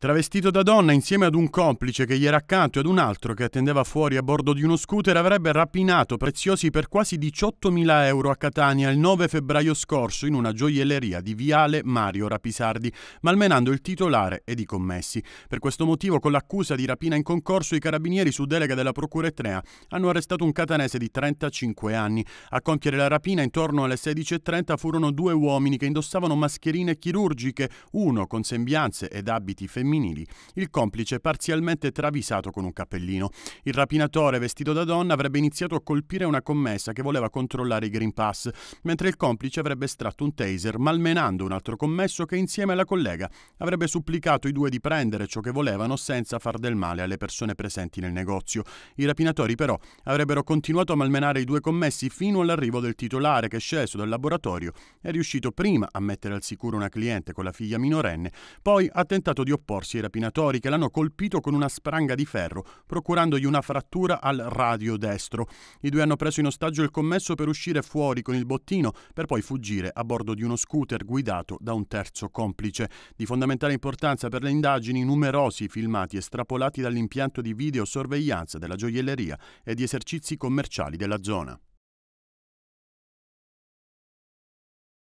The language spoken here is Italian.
Travestito da donna insieme ad un complice che gli era accanto e ad un altro che attendeva fuori a bordo di uno scooter avrebbe rapinato preziosi per quasi 18.000 euro a Catania il 9 febbraio scorso in una gioielleria di Viale Mario Rapisardi, malmenando il titolare ed i commessi. Per questo motivo, con l'accusa di rapina in concorso, i carabinieri su delega della procura etnea hanno arrestato un catanese di 35 anni. A compiere la rapina intorno alle 16.30 furono due uomini che indossavano mascherine chirurgiche, uno con sembianze ed abiti femminili femminili, il complice parzialmente travisato con un cappellino. Il rapinatore vestito da donna avrebbe iniziato a colpire una commessa che voleva controllare i Green Pass, mentre il complice avrebbe estratto un taser malmenando un altro commesso che insieme alla collega avrebbe supplicato i due di prendere ciò che volevano senza far del male alle persone presenti nel negozio. I rapinatori però avrebbero continuato a malmenare i due commessi fino all'arrivo del titolare che sceso dal laboratorio è riuscito prima a mettere al sicuro una cliente con la figlia minorenne, poi ha tentato di opporsi morsi e rapinatori che l'hanno colpito con una spranga di ferro, procurandogli una frattura al radio destro. I due hanno preso in ostaggio il commesso per uscire fuori con il bottino, per poi fuggire a bordo di uno scooter guidato da un terzo complice. Di fondamentale importanza per le indagini, numerosi filmati estrapolati dall'impianto di videosorveglianza della gioielleria e di esercizi commerciali della zona.